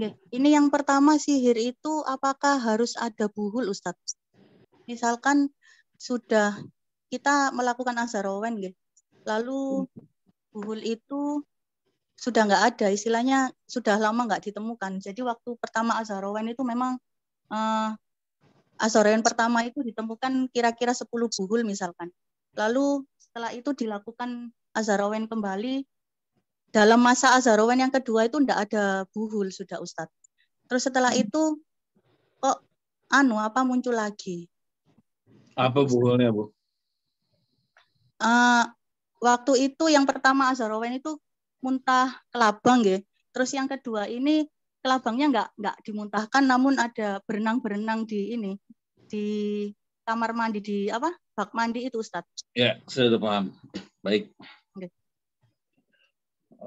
Iya. Nah, ini yang pertama sihir itu apakah harus ada buhul Ustadz? Misalkan sudah kita melakukan azarowen, lalu buhul itu sudah nggak ada, istilahnya sudah lama nggak ditemukan. Jadi waktu pertama azarowen itu memang uh, eh, azarowen pertama itu ditemukan kira-kira 10 buhul misalkan. Lalu setelah itu dilakukan azarowen kembali dalam masa Azharawan yang kedua itu tidak ada buhul sudah Ustadz. Terus setelah hmm. itu kok anu apa muncul lagi? Apa buhulnya Bu? Uh, waktu itu yang pertama Azharawan itu muntah kelabang ya. Terus yang kedua ini kelabangnya nggak nggak dimuntahkan namun ada berenang-berenang di ini di kamar mandi di apa bak mandi itu Ustadz. Ya, sudah paham. Baik.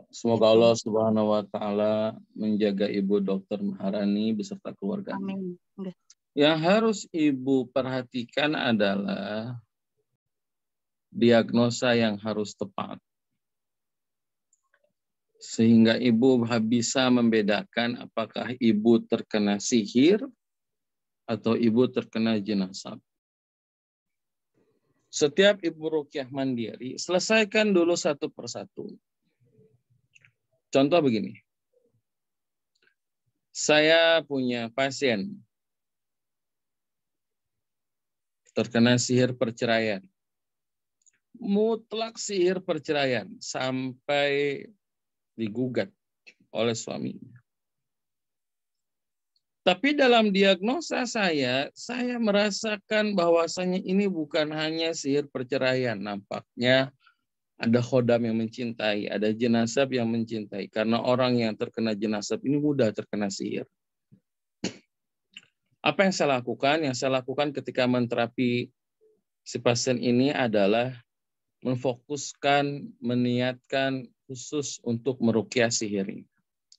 Semoga gitu. Allah Subhanahu wa taala menjaga Ibu Dr. Maharani beserta keluarga. Amin. Iya. Yang harus Ibu perhatikan adalah diagnosa yang harus tepat. Sehingga Ibu bisa membedakan apakah Ibu terkena sihir atau Ibu terkena jenazah setiap ibu rukyah mandiri, selesaikan dulu satu persatu. Contoh begini. Saya punya pasien terkena sihir perceraian. Mutlak sihir perceraian sampai digugat oleh suaminya. Tapi dalam diagnosa saya, saya merasakan bahwasannya ini bukan hanya sihir perceraian. Nampaknya ada khodam yang mencintai, ada jenazah yang mencintai. Karena orang yang terkena jenazah ini mudah terkena sihir. Apa yang saya lakukan? Yang saya lakukan ketika menterapi si pasien ini adalah memfokuskan, meniatkan khusus untuk merukyah sihirnya.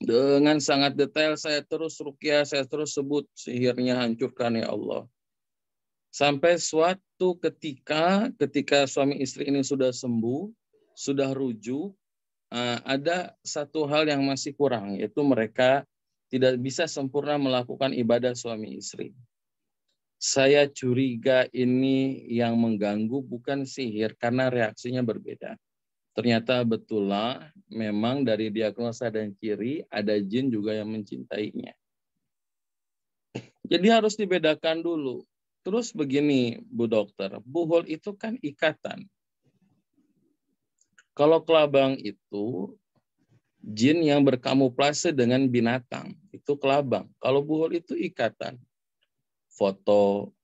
Dengan sangat detail saya terus rukyah, saya terus sebut sihirnya hancurkan ya Allah. Sampai suatu ketika, ketika suami istri ini sudah sembuh, sudah rujuk, eh, ada satu hal yang masih kurang, yaitu mereka tidak bisa sempurna melakukan ibadah suami istri. Saya curiga ini yang mengganggu bukan sihir karena reaksinya berbeda. Ternyata betullah memang dari diagnosa dan ciri ada jin juga yang mencintainya. Jadi harus dibedakan dulu. Terus begini Bu Dokter, buhul itu kan ikatan. Kalau kelabang itu jin yang berkamuflase dengan binatang, itu kelabang. Kalau buhol itu ikatan. Foto,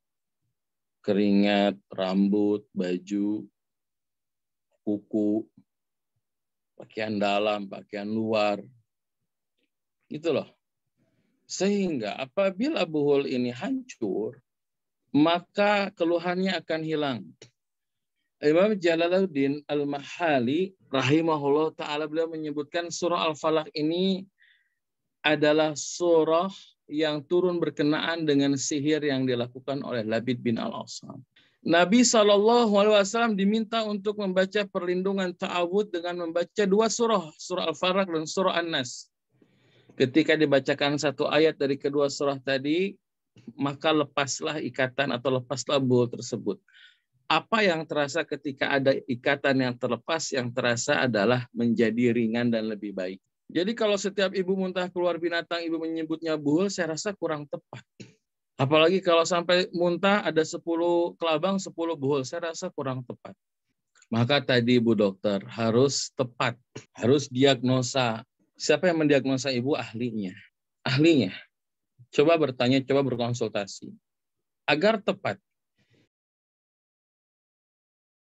keringat, rambut, baju, kuku, pakaian dalam, pakaian luar. Gitu loh. Sehingga apabila buhul ini hancur, maka keluhannya akan hilang. Imam Jalaluddin Al-Mahali rahimahullah taala beliau menyebutkan surah Al-Falaq ini adalah surah yang turun berkenaan dengan sihir yang dilakukan oleh Labid bin al asam Nabi Shallallahu Alaihi Wasallam diminta untuk membaca perlindungan ta'awud dengan membaca dua surah, surah Al-Falaq dan surah An-Nas. Ketika dibacakan satu ayat dari kedua surah tadi, maka lepaslah ikatan atau lepaslah bul tersebut apa yang terasa ketika ada ikatan yang terlepas yang terasa adalah menjadi ringan dan lebih baik. Jadi kalau setiap ibu muntah keluar binatang, ibu menyebutnya buhul, saya rasa kurang tepat. Apalagi kalau sampai muntah ada 10 kelabang, 10 buhul, saya rasa kurang tepat. Maka tadi ibu Dokter harus tepat, harus diagnosa. Siapa yang mendiagnosa ibu? Ahlinya. Ahlinya. Coba bertanya, coba berkonsultasi. Agar tepat,